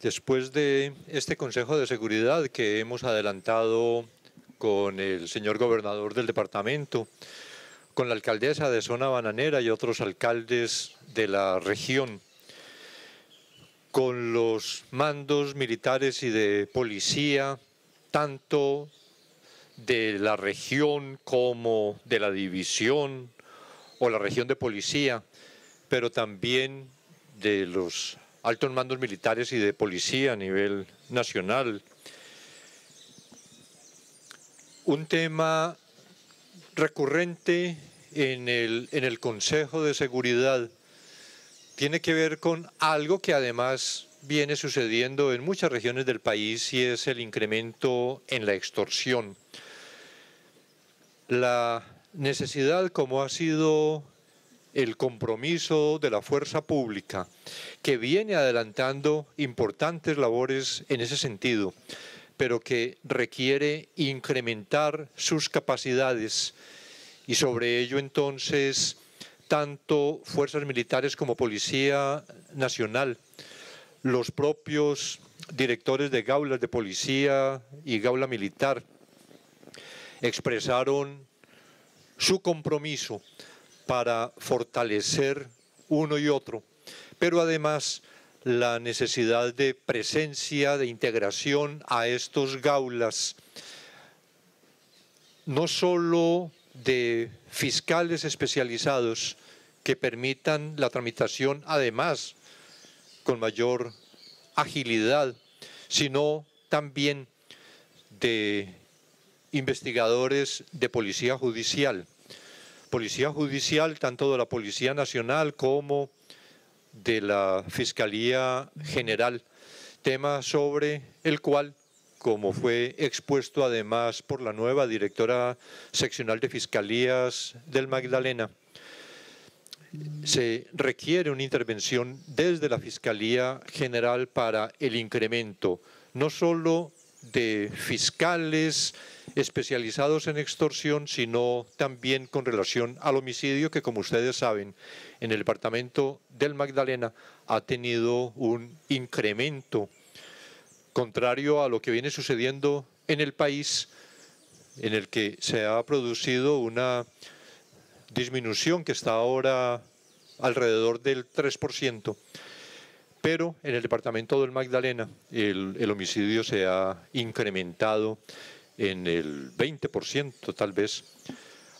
Después de este Consejo de Seguridad que hemos adelantado con el señor gobernador del departamento, con la alcaldesa de Zona Bananera y otros alcaldes de la región, con los mandos militares y de policía, tanto de la región como de la división o la región de policía, pero también de los altos mandos militares y de policía a nivel nacional. Un tema recurrente en el, en el Consejo de Seguridad tiene que ver con algo que además viene sucediendo en muchas regiones del país y es el incremento en la extorsión. La necesidad, como ha sido el compromiso de la fuerza pública, que viene adelantando importantes labores en ese sentido, pero que requiere incrementar sus capacidades y sobre ello entonces tanto fuerzas militares como Policía Nacional, los propios directores de gaulas de policía y gaula militar expresaron su compromiso para fortalecer uno y otro, pero además la necesidad de presencia, de integración a estos gaulas, no solo de fiscales especializados que permitan la tramitación, además, con mayor agilidad, sino también de investigadores de policía judicial Policía Judicial, tanto de la Policía Nacional como de la Fiscalía General, tema sobre el cual, como fue expuesto además por la nueva directora seccional de Fiscalías del Magdalena, se requiere una intervención desde la Fiscalía General para el incremento no solo de fiscales especializados en extorsión, sino también con relación al homicidio que, como ustedes saben, en el departamento del Magdalena ha tenido un incremento contrario a lo que viene sucediendo en el país, en el que se ha producido una disminución que está ahora alrededor del 3% pero en el departamento del Magdalena el, el homicidio se ha incrementado en el 20% tal vez,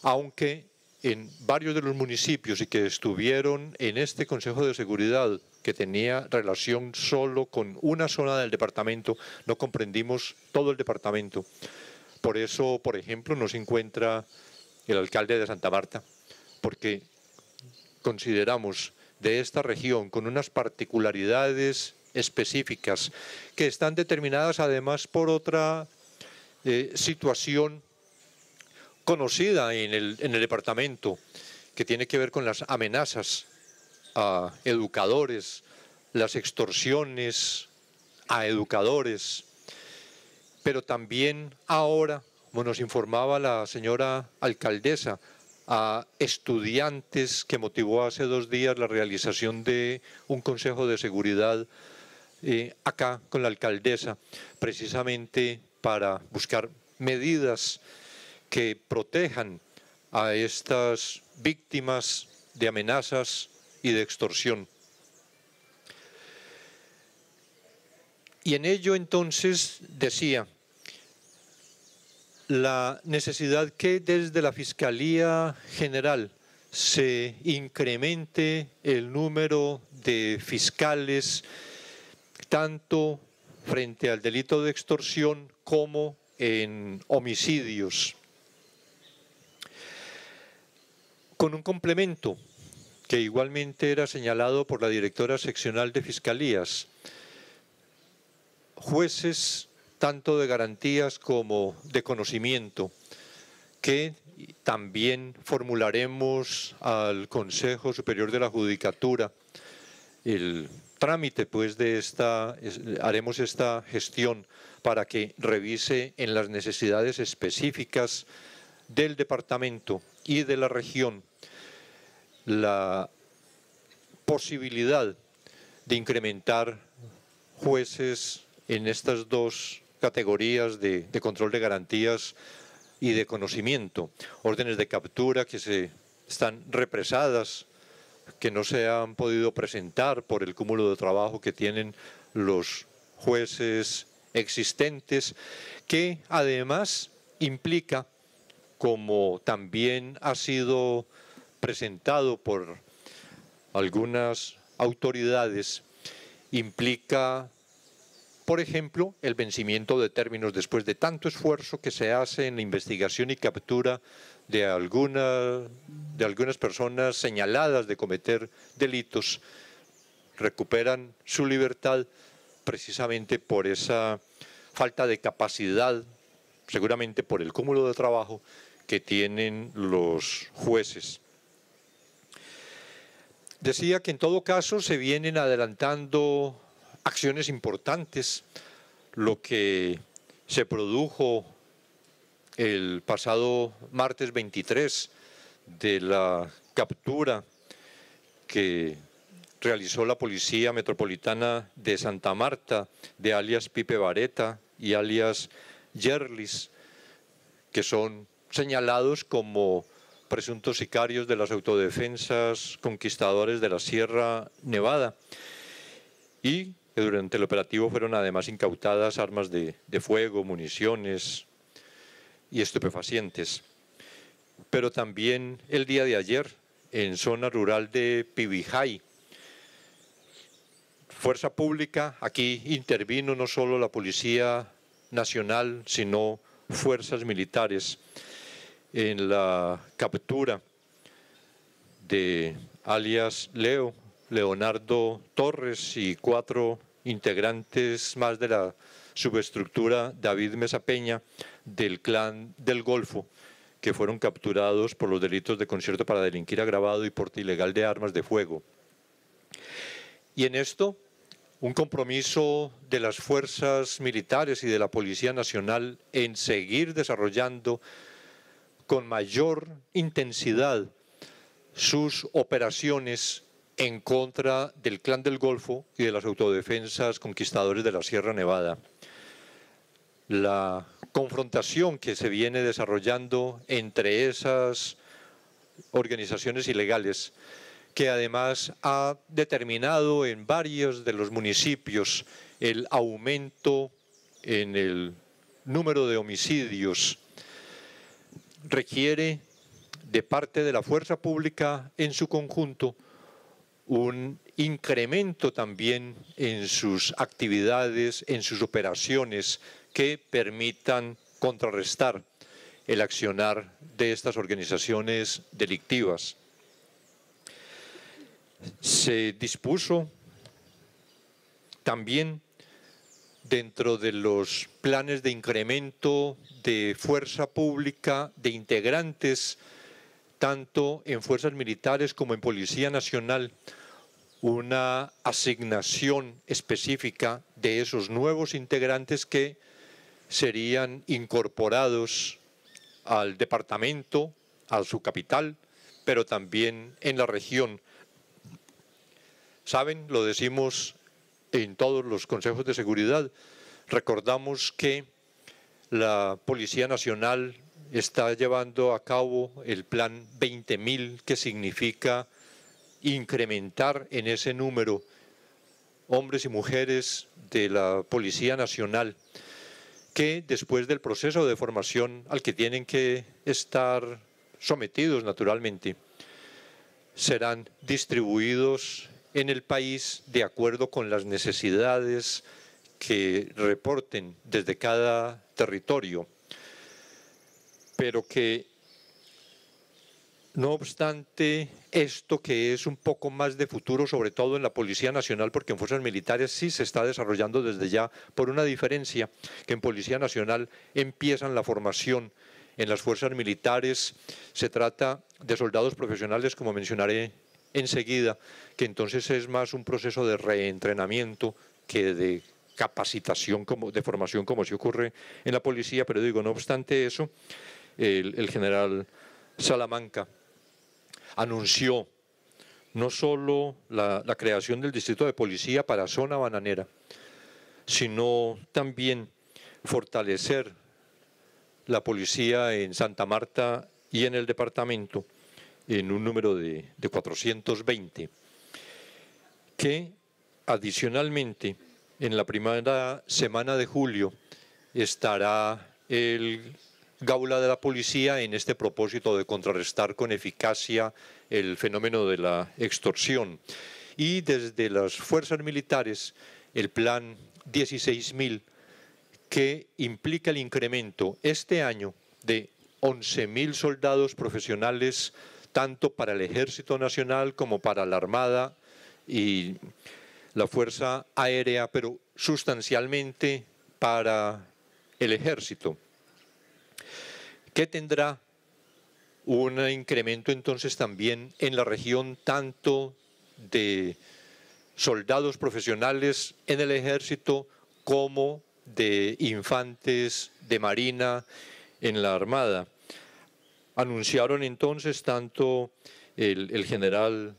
aunque en varios de los municipios y que estuvieron en este Consejo de Seguridad que tenía relación solo con una zona del departamento, no comprendimos todo el departamento. Por eso, por ejemplo, no se encuentra el alcalde de Santa Marta, porque consideramos de esta región, con unas particularidades específicas que están determinadas además por otra eh, situación conocida en el, en el departamento, que tiene que ver con las amenazas a educadores, las extorsiones a educadores, pero también ahora, como nos informaba la señora alcaldesa, a estudiantes que motivó hace dos días la realización de un consejo de seguridad eh, acá con la alcaldesa, precisamente para buscar medidas que protejan a estas víctimas de amenazas y de extorsión. Y en ello entonces decía, la necesidad que desde la Fiscalía General se incremente el número de fiscales tanto frente al delito de extorsión como en homicidios. Con un complemento que igualmente era señalado por la directora seccional de Fiscalías, jueces tanto de garantías como de conocimiento, que también formularemos al Consejo Superior de la Judicatura el trámite pues de esta haremos esta gestión para que revise en las necesidades específicas del departamento y de la región la posibilidad de incrementar jueces en estas dos categorías de, control de garantías y de conocimiento, órdenes de captura que se están represadas, que no se han podido presentar por el cúmulo de trabajo que tienen los jueces existentes, que además implica, como también ha sido presentado por algunas autoridades, implica por ejemplo, el vencimiento de términos después de tanto esfuerzo que se hace en la investigación y captura de, de algunas personas señaladas de cometer delitos, recuperan su libertad precisamente por esa falta de capacidad, seguramente por el cúmulo de trabajo que tienen los jueces. Decía que en todo caso se vienen adelantando acciones importantes, lo que se produjo el pasado martes 23 de la captura que realizó la Policía Metropolitana de Santa Marta de alias Pipe Vareta y alias Yerlis, que son señalados como presuntos sicarios de las autodefensas conquistadores de la Sierra Nevada y durante el operativo fueron además incautadas armas de, fuego, municiones y estupefacientes. Pero también el día de ayer, en zona rural de Pibijay, Fuerza Pública, aquí intervino no solo la Policía Nacional, sino fuerzas militares en la captura de alias Leo, Leonardo Torres y cuatro integrantes más de la subestructura David Mesa Peña del clan del Golfo, que fueron capturados por los delitos de concierto para delinquir agravado y porte ilegal de armas de fuego. Y en esto, un compromiso de las fuerzas militares y de la Policía Nacional en seguir desarrollando con mayor intensidad sus operaciones en contra del clan del Golfo y de las autodefensas conquistadores de la Sierra Nevada. La confrontación que se viene desarrollando entre esas organizaciones ilegales, que además ha determinado en varios de los municipios el aumento en el número de homicidios, requiere de parte de la fuerza pública en su conjunto un incremento también en sus actividades, en sus operaciones que permitan contrarrestar el accionar de estas organizaciones delictivas. Se dispuso también dentro de los planes de incremento de fuerza pública, de integrantes, tanto en fuerzas militares como en Policía Nacional, una asignación específica de esos nuevos integrantes que serían incorporados al departamento, a su capital, pero también en la región. Saben, lo decimos en todos los consejos de seguridad, recordamos que la Policía Nacional está llevando a cabo el plan 20.000 que significa incrementar en ese número hombres y mujeres de la Policía Nacional que después del proceso de formación al que tienen que estar sometidos naturalmente, serán distribuidos en el país de acuerdo con las necesidades que reporten desde cada territorio, pero que no obstante, esto que es un poco más de futuro, sobre todo en la Policía Nacional, porque en Fuerzas Militares sí se está desarrollando desde ya, por una diferencia, que en Policía Nacional empiezan la formación. En las Fuerzas Militares se trata de soldados profesionales, como mencionaré enseguida, que entonces es más un proceso de reentrenamiento que de capacitación, como, de formación, como se ocurre en la policía, pero digo, no obstante eso, el, el general Salamanca anunció no solo la, creación del distrito de policía para zona bananera, sino también fortalecer la policía en Santa Marta y en el departamento en un número de, de 420, que adicionalmente en la primera semana de julio estará el gaula de la policía en este propósito de contrarrestar con eficacia el fenómeno de la extorsión. Y desde las fuerzas militares, el plan 16.000, que implica el incremento este año de 11.000 soldados profesionales, tanto para el Ejército Nacional como para la Armada y la Fuerza Aérea, pero sustancialmente para el Ejército que tendrá un incremento entonces también en la región tanto de soldados profesionales en el ejército como de infantes de marina en la armada. Anunciaron entonces tanto el, general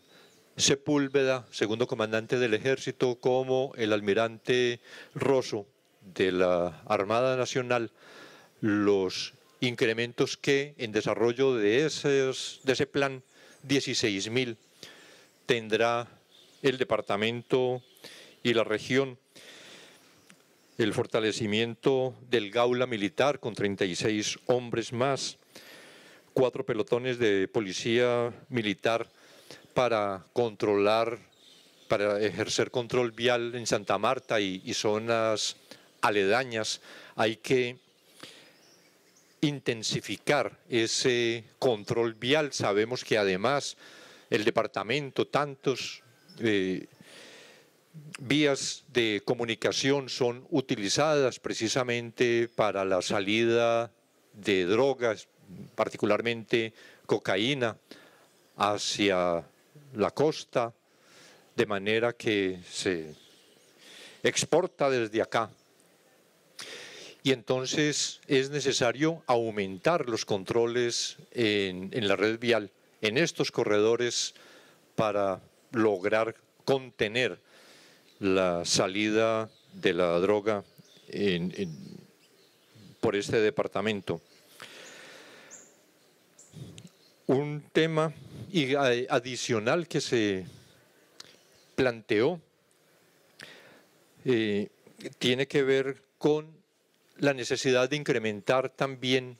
Sepúlveda, segundo comandante del ejército, como el almirante Rosso de la Armada Nacional, los incrementos que en desarrollo de, ese plan 16.000 tendrá el departamento y la región. El fortalecimiento del gaula militar con 36 hombres más, cuatro pelotones de policía militar para controlar, para ejercer control vial en Santa Marta y, y zonas aledañas. Hay que intensificar ese control vial. Sabemos que además el departamento, tantos eh, vías de comunicación son utilizadas precisamente para la salida de drogas, particularmente cocaína, hacia la costa, de manera que se exporta desde acá y entonces es necesario aumentar los controles en, la red vial, en estos corredores, para lograr contener la salida de la droga por este departamento. Un tema adicional que se planteó eh, tiene que ver con la necesidad de incrementar también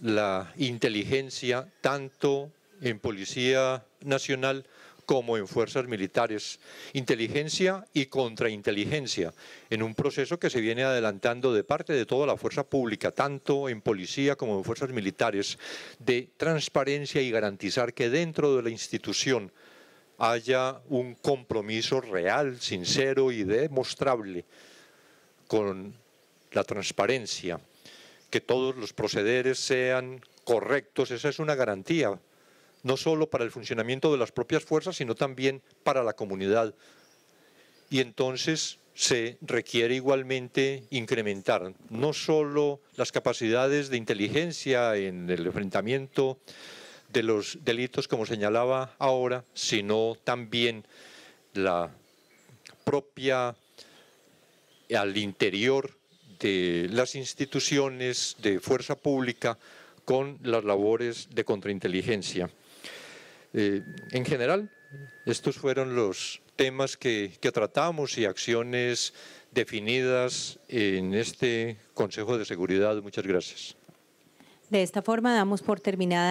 la inteligencia tanto en Policía Nacional como en fuerzas militares, inteligencia y contrainteligencia, en un proceso que se viene adelantando de parte de toda la fuerza pública, tanto en policía como en fuerzas militares, de transparencia y garantizar que dentro de la institución haya un compromiso real, sincero y demostrable con la transparencia, que todos los procederes sean correctos, esa es una garantía, no solo para el funcionamiento de las propias fuerzas, sino también para la comunidad. Y entonces se requiere igualmente incrementar no solo las capacidades de inteligencia en el enfrentamiento de los delitos, como señalaba ahora, sino también la propia al interior este, las instituciones de fuerza pública con las labores de contrainteligencia. Eh, en general, estos fueron los temas que, que tratamos y acciones definidas en este Consejo de Seguridad. Muchas gracias. De esta forma damos por terminada.